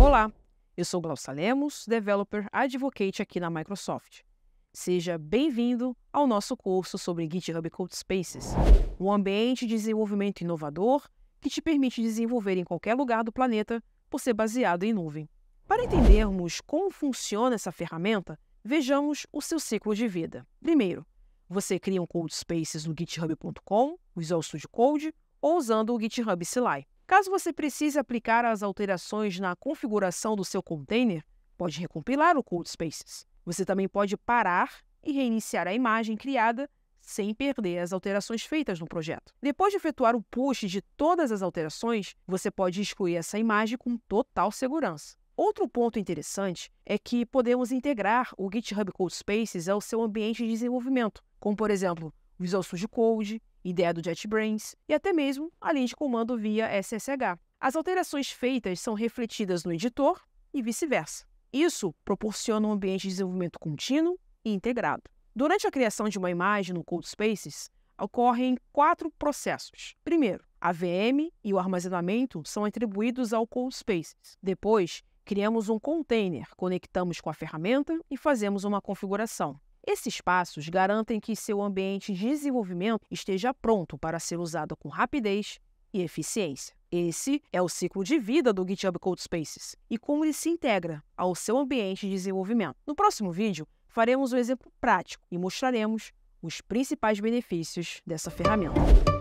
Olá, eu sou Glaucia Lemos, Developer Advocate aqui na Microsoft. Seja bem-vindo ao nosso curso sobre GitHub Codespaces, um ambiente de desenvolvimento inovador que te permite desenvolver em qualquer lugar do planeta por ser baseado em nuvem. Para entendermos como funciona essa ferramenta, vejamos o seu ciclo de vida. Primeiro, você cria um Codespaces no github.com, o Studio Code ou usando o GitHub CLI. Caso você precise aplicar as alterações na configuração do seu container, pode recompilar o CodeSpaces. Spaces. Você também pode parar e reiniciar a imagem criada sem perder as alterações feitas no projeto. Depois de efetuar o push de todas as alterações, você pode excluir essa imagem com total segurança. Outro ponto interessante é que podemos integrar o GitHub CodeSpaces Spaces ao seu ambiente de desenvolvimento, como por exemplo Visual Studio Code, ideia do JetBrains e até mesmo a linha de comando via SSH. As alterações feitas são refletidas no editor e vice-versa. Isso proporciona um ambiente de desenvolvimento contínuo e integrado. Durante a criação de uma imagem no Code ocorrem quatro processos. Primeiro, a VM e o armazenamento são atribuídos ao Cold Depois, criamos um container, conectamos com a ferramenta e fazemos uma configuração. Esses passos garantem que seu ambiente de desenvolvimento esteja pronto para ser usado com rapidez e eficiência. Esse é o ciclo de vida do GitHub Code Spaces e como ele se integra ao seu ambiente de desenvolvimento. No próximo vídeo, faremos um exemplo prático e mostraremos os principais benefícios dessa ferramenta.